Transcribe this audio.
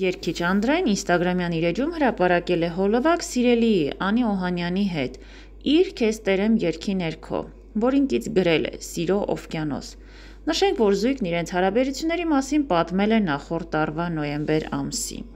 Երկիչ Անդրեն Ինստագրամյան իր էջում հրապարակել է հոլովակ սիրելի Անի Օհանյանի հետ իր «Քեզ տերեմ» երգի ներքո, որին կից գրել է «Սիրո օվկիանոս»։ Նշենք, որ զույգն իրենց հարաբերությունների մասին պատմել է նախորդ տարվա նոյեմբեր ամսին։